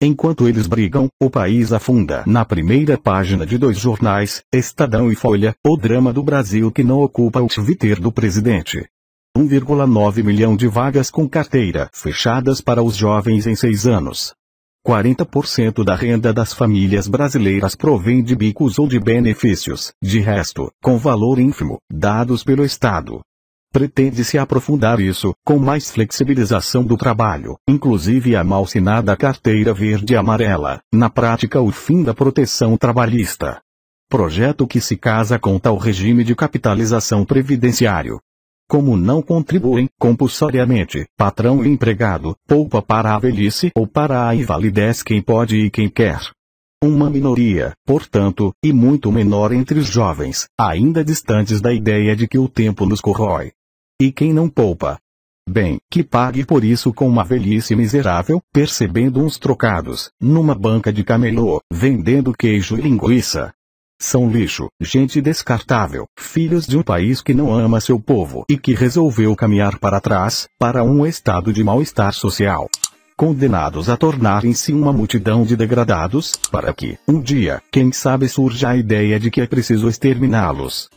Enquanto eles brigam, o país afunda. Na primeira página de dois jornais, Estadão e Folha, o drama do Brasil que não ocupa o Twitter do presidente. 1,9 milhão de vagas com carteira fechadas para os jovens em seis anos. 40% da renda das famílias brasileiras provém de bicos ou de benefícios, de resto, com valor ínfimo, dados pelo Estado. Pretende-se aprofundar isso, com mais flexibilização do trabalho, inclusive a malsinada carteira verde amarela, na prática o fim da proteção trabalhista. Projeto que se casa com tal regime de capitalização previdenciário. Como não contribuem, compulsoriamente, patrão e empregado, poupa para a velhice ou para a invalidez quem pode e quem quer uma minoria, portanto, e muito menor entre os jovens, ainda distantes da ideia de que o tempo nos corrói. E quem não poupa? Bem, que pague por isso com uma velhice miserável, percebendo uns trocados, numa banca de camelô, vendendo queijo e linguiça. São lixo, gente descartável, filhos de um país que não ama seu povo e que resolveu caminhar para trás, para um estado de mal-estar social condenados a tornarem-se uma multidão de degradados, para que, um dia, quem sabe surja a ideia de que é preciso exterminá-los.